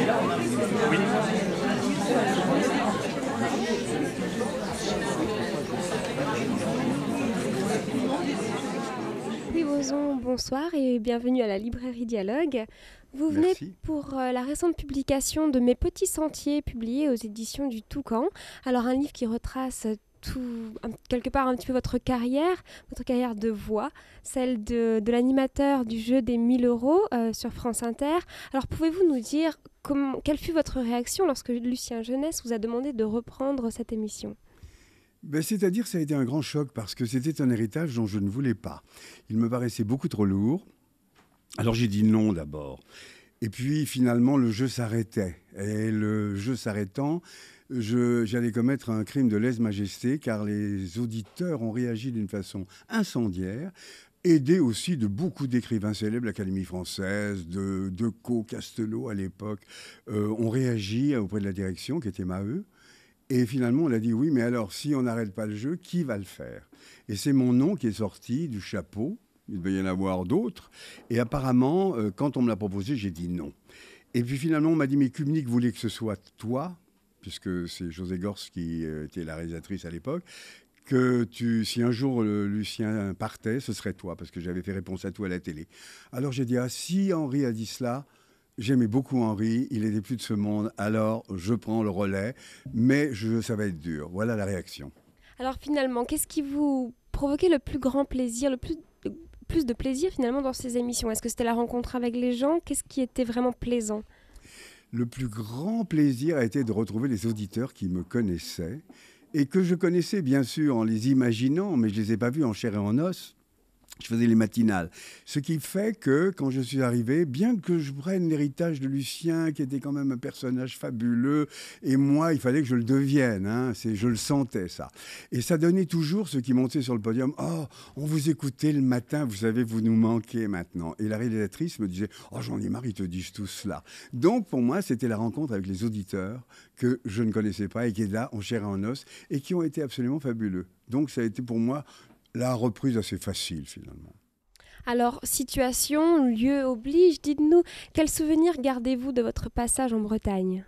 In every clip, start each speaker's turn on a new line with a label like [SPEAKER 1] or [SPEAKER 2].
[SPEAKER 1] Oui. bonsoir et bienvenue à la librairie Dialogue. Vous venez pour euh, la récente publication de Mes petits sentiers, publiés aux éditions du Toucan. Alors un livre qui retrace tout, quelque part un petit peu votre carrière, votre carrière de voix, celle de, l'animateur du jeu des 1000 euros euh, sur France Inter. Alors pouvez-vous nous dire quelle fut votre réaction lorsque Lucien Jeunesse vous a demandé de reprendre cette émission
[SPEAKER 2] ben, C'est-à-dire ça a été un grand choc parce que c'était un héritage dont je ne voulais pas. Il me paraissait beaucoup trop lourd. Alors j'ai dit non d'abord. Et puis finalement le jeu s'arrêtait. Et le jeu s'arrêtant, j'allais commettre un crime de lèse-majesté car les auditeurs ont réagi d'une façon incendiaire aidé aussi de beaucoup d'écrivains célèbres, l'Académie française, de Co Castelot à l'époque. ont euh, on réagit auprès de la direction qui était Maheu. Et finalement, on a dit oui, mais alors si on n'arrête pas le jeu, qui va le faire Et c'est mon nom qui est sorti du chapeau. Il devait y en avoir d'autres. Et apparemment, euh, quand on me l'a proposé, j'ai dit non. Et puis finalement, on m'a dit mais Kubnik voulait que ce soit toi puisque c'est José Gors qui euh, était la réalisatrice à l'époque, que si un jour euh, Lucien partait, ce serait toi, parce que j'avais fait réponse à toi à la télé. Alors j'ai dit, ah, si Henri a dit cela, J'aimais beaucoup Henri, il n'était plus de ce monde, alors je prends le relais, mais je, ça va être dur. Voilà la réaction.
[SPEAKER 1] Alors finalement, qu'est-ce qui vous provoquait le plus grand plaisir, le plus de plaisir finalement dans ces émissions Est-ce que c'était la rencontre avec les gens Qu'est-ce qui était vraiment plaisant
[SPEAKER 2] Le plus grand plaisir a été de retrouver les auditeurs qui me connaissaient et que je connaissais bien sûr en les imaginant, mais je ne les ai pas vus en chair et en os. Je faisais les matinales. Ce qui fait que, quand je suis arrivé, bien que je prenne l'héritage de Lucien, qui était quand même un personnage fabuleux, et moi, il fallait que je le devienne. Hein. c'est, je le sentais, ça. Et ça donnait toujours ceux qui montaient sur le podium Oh, on vous écoutait le matin, vous savez, vous nous manquez maintenant. Et la réalisatrice me disait Oh, j'en ai marre, ils te disent tout cela. Donc, pour moi, c'était la rencontre avec les auditeurs que je ne connaissais pas et qui étaient là, en chair en os, et qui ont été absolument fabuleux. Donc, ça a été pour moi la reprise assez facile finalement.
[SPEAKER 1] Alors, situation, lieu oblige, dites-nous, quel souvenir gardez-vous de votre passage en Bretagne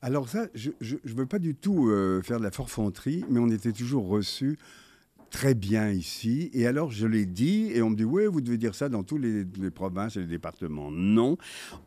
[SPEAKER 2] Alors ça, je ne veux pas du tout euh, faire de la forfanterie, mais on était toujours reçus très bien ici. Et alors, je l'ai dit, et on me dit, oui, vous devez dire ça dans toutes les, provinces et les départements. Non,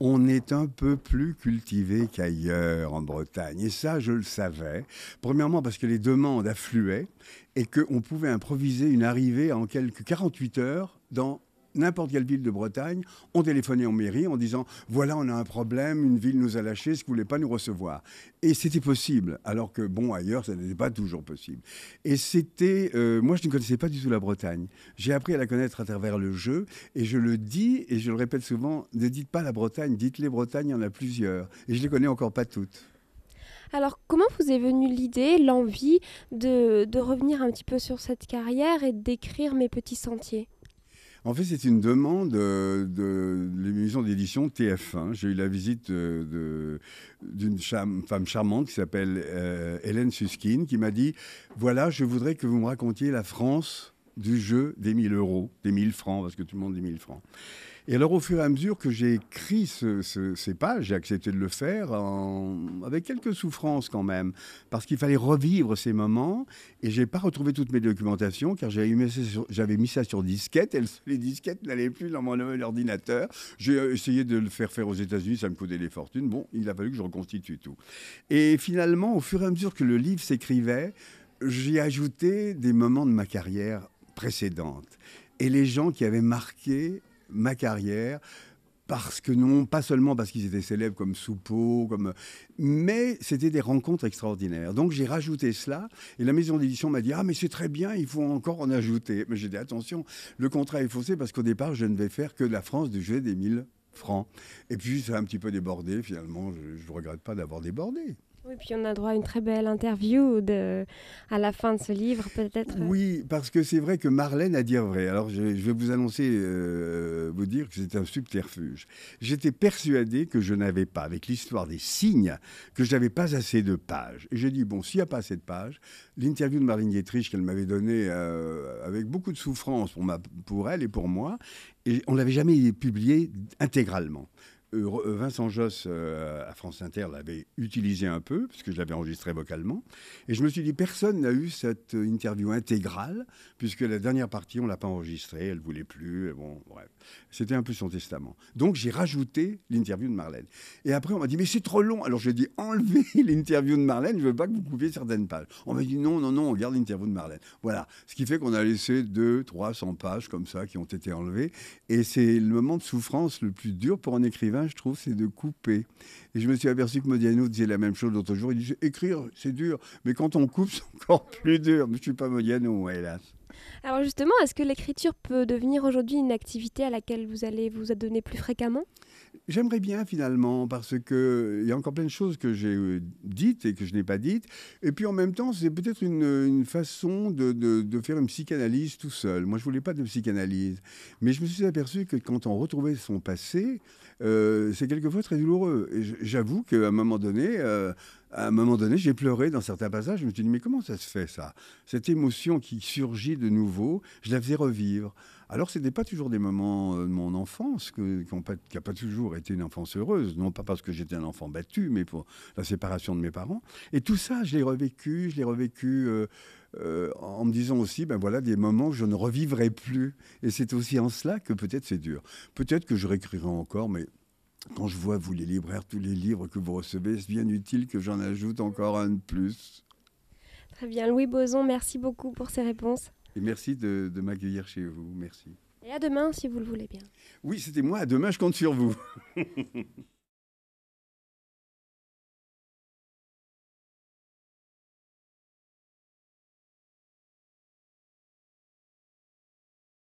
[SPEAKER 2] on est un peu plus cultivé qu'ailleurs en Bretagne. Et ça, je le savais. Premièrement, parce que les demandes affluaient et qu'on pouvait improviser une arrivée en quelques 48 heures dans n'importe quelle ville de Bretagne ont téléphoné en mairie en disant voilà, on a un problème, une ville nous a lâchés, ce ne voulait pas nous recevoir. Et c'était possible, alors que bon, ailleurs, ça n'était pas toujours possible. Et c'était. Euh, moi, je ne connaissais pas du tout la Bretagne. J'ai appris à la connaître à travers le jeu, et je le dis, et je le répète souvent ne dites pas la Bretagne, dites les Bretagnes, il y en a plusieurs. Et je les connais encore pas toutes.
[SPEAKER 1] Alors, comment vous est venue l'idée, l'envie de, revenir un petit peu sur cette carrière et d'écrire mes petits sentiers
[SPEAKER 2] en fait, c'est une demande euh, de l'émission d'édition TF1. J'ai eu la visite euh, d'une femme charmante qui s'appelle euh, Hélène Suskin, qui m'a dit Voilà, je voudrais que vous me racontiez la France du jeu des 1000 euros, des 1000 francs, parce que tout le monde dit 1000 francs. Et alors, au fur et à mesure que j'ai écrit ces pages, j'ai accepté de le faire avec quelques souffrances quand même, parce qu'il fallait revivre ces moments. Et je n'ai pas retrouvé toutes mes documentations, car j'avais mis, ça sur, mis ça sur disquette. Et les disquettes n'allaient plus dans mon ordinateur. J'ai euh, essayé de le faire faire aux États-Unis, ça me coûtait des fortunes. Bon, il a fallu que je reconstitue tout. Et finalement, au fur et à mesure que le livre s'écrivait, j'ai ajouté des moments de ma carrière précédente et les gens qui avaient marqué ma carrière parce que non, pas seulement parce qu'ils étaient célèbres comme Soupeau, comme... mais c'était des rencontres extraordinaires. Donc j'ai rajouté cela, et la maison d'édition m'a dit Ah, mais c'est très bien, il faut encore en ajouter. Mais j'ai dit Attention, le contrat est faussé parce qu'au départ, je ne vais faire que la France du jeu des 1000 francs. Et puis ça a un petit peu débordé, finalement, je ne regrette pas d'avoir débordé.
[SPEAKER 1] Oui, puis on a droit à une très belle interview à la fin de ce livre, peut-être.
[SPEAKER 2] Oui, parce que c'est vrai que Marlène a dit vrai. Alors, je, vais vous annoncer, euh, vous dire que c'est un subterfuge. J'étais persuadé que je n'avais pas, avec l'histoire des signes, que je n'avais pas assez de pages. Et j'ai dit, bon, s'il n'y a pas assez de pages, l'interview de Marlène Dietrich qu'elle m'avait donnée euh, avec beaucoup de souffrance pour, elle et pour moi, et on ne l'avait jamais publiée intégralement. Euh, Vincent Josse euh, à France Inter l'avait utilisé un peu, puisque je l'avais enregistré vocalement. Et je me suis dit, personne n'a eu cette euh, interview intégrale, puisque la dernière partie, on ne l'a pas enregistrée, elle ne voulait plus. Et bon, bref. C'était un peu son testament. Donc j'ai rajouté l'interview de Marlène. Et après, on m'a dit, mais c'est trop long. Alors j'ai dit, enlevez l'interview de Marlène, je ne veux pas que vous coupiez certaines pages. On m'a dit, non, non, non, on garde l'interview de Marlène. Voilà. Ce qui fait qu'on a laissé 200, 300 pages comme ça qui ont été enlevées. Et c'est le moment de souffrance le plus dur pour un écrivain je trouve, c'est de couper. Et je me suis aperçu que Modiano disait la même chose l'autre jour. Il disait écrire, c'est dur, mais quand on coupe, c'est encore plus dur. Mais je ne suis pas Modiano, hélas.
[SPEAKER 1] Alors justement, est-ce que l'écriture peut devenir aujourd'hui une activité à laquelle vous allez vous adonner plus fréquemment
[SPEAKER 2] J'aimerais bien finalement, parce qu'il y a encore plein de choses que j'ai euh, dites et que je n'ai pas dites. Et puis en même temps, c'est peut-être une, façon de, faire une psychanalyse tout seul. Moi, je voulais pas de psychanalyse. Mais je me suis aperçu que quand on retrouvait son passé, euh, c'est quelquefois très douloureux. Et j'avoue qu'à un moment donné... Euh, à un moment donné, j'ai pleuré dans certains passages. Je me suis dit, mais comment ça se fait ça Cette émotion qui surgit de nouveau, je la faisais revivre. Alors, ce n'était pas toujours des moments euh, de mon enfance, qui n'a pas, toujours été une enfance heureuse. Non pas parce que j'étais un enfant battu, mais pour la séparation de mes parents. Et tout ça, je l'ai revécu, je l'ai revécu euh, euh, en me disant aussi, ben voilà, des moments que je ne revivrai plus. Et c'est aussi en cela que peut-être c'est dur. Peut-être que je réécrirai encore, mais quand je vois, vous les libraires, tous les livres que vous recevez, c'est bien utile que j'en ajoute encore un de plus.
[SPEAKER 1] Très bien. Louis Boson, merci beaucoup pour ces réponses.
[SPEAKER 2] Et merci de, de m'accueillir chez vous. Merci. Et à demain, si vous le voulez bien. Oui, c'était moi. À demain, je compte sur vous.